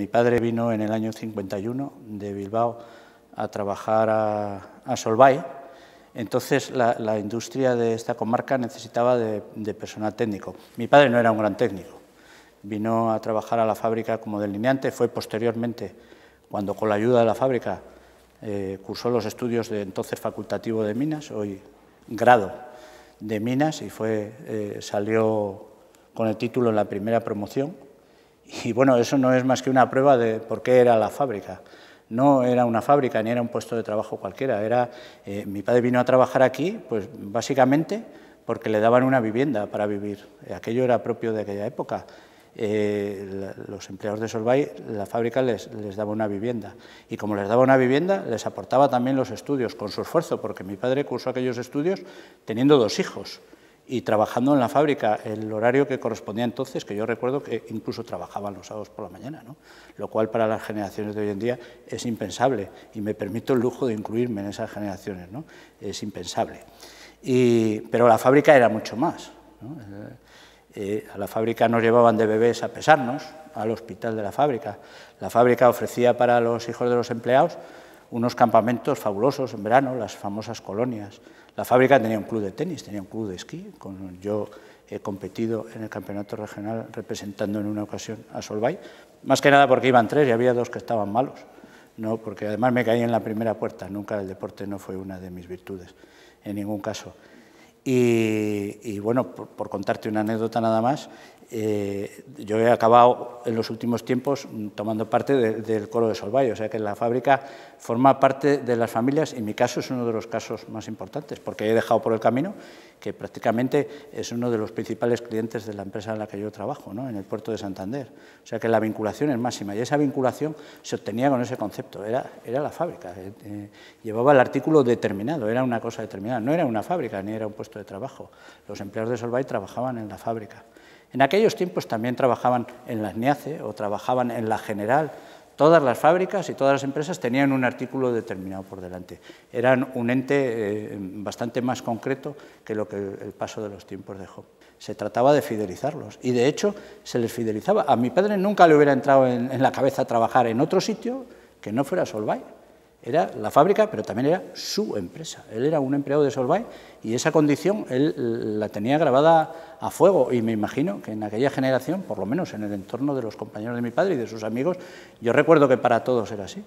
Mi padre vino en el año 51 de Bilbao a trabajar a, Solvay, entonces la, industria de esta comarca necesitaba de, personal técnico. Mi padre no era un gran técnico, vino a trabajar a la fábrica como delineante, fue posteriormente cuando con la ayuda de la fábrica eh, cursó los estudios de entonces facultativo de Minas, hoy grado de Minas, y fue, eh, salió con el título en la primera promoción y bueno, eso no es más que una prueba de por qué era la fábrica. No era una fábrica ni era un puesto de trabajo cualquiera. Era, eh, mi padre vino a trabajar aquí, pues básicamente porque le daban una vivienda para vivir. Aquello era propio de aquella época. Eh, los empleados de Solvay, la fábrica les, daba una vivienda. Y como les daba una vivienda, les aportaba también los estudios, con su esfuerzo, porque mi padre cursó aquellos estudios teniendo dos hijos y trabajando en la fábrica, el horario que correspondía entonces, que yo recuerdo que incluso trabajaban los sábados por la mañana, lo cual para las generaciones de hoy en día es impensable y me permito el lujo de incluirme en esas generaciones, ¿no? es impensable. pero la fábrica era mucho más. Eh, eh, a la fábrica nos llevaban de bebés a pesarnos, al hospital de la fábrica. La fábrica ofrecía para los hijos de los empleados unos campamentos fabulosos en verano, las famosas colonias. La fábrica tenía un club de tenis, tenía un club de esquí. Con, yo he competido en el campeonato regional representando en una ocasión a Solvay, más que nada porque iban tres y había dos que estaban malos. No, porque además me caí en la primera puerta, nunca el deporte no fue una de mis virtudes, en ningún caso. Y, bueno, por, contarte una anécdota nada más, eh, yo he acabado en los últimos tiempos tomando parte del coro de Solvay, o sea que la fábrica forma parte de las familias y mi caso es uno de los casos más importantes, porque he dejado por el camino que prácticamente es uno de los principales clientes de la empresa en la que yo trabajo, ¿no? en el puerto de Santander. O sea que la vinculación es máxima y esa vinculación se obtenía con ese concepto, era, era la fábrica, eh, eh, llevaba el artículo determinado, era una cosa determinada, no era una fábrica ni era un puesto de trabajo, los empleados de Solvay trabajaban en la fábrica. En aquellos tiempos también trabajaban en la NIACE o trabajaban en la General. Todas las fábricas y todas las empresas tenían un artículo determinado por delante. Eran un ente eh, bastante más concreto que lo que el paso de los tiempos dejó. Se trataba de fidelizarlos y de hecho se les fidelizaba. A mi padre nunca le hubiera entrado en, en la cabeza trabajar en otro sitio que no fuera Solvay era la fábrica, pero también era su empresa. Él era un empleado de Solvay y esa condición él la tenía grabada a fuego. Y me imagino que en aquella generación, por lo menos en el entorno de los compañeros de mi padre y de sus amigos, yo recuerdo que para todos era así.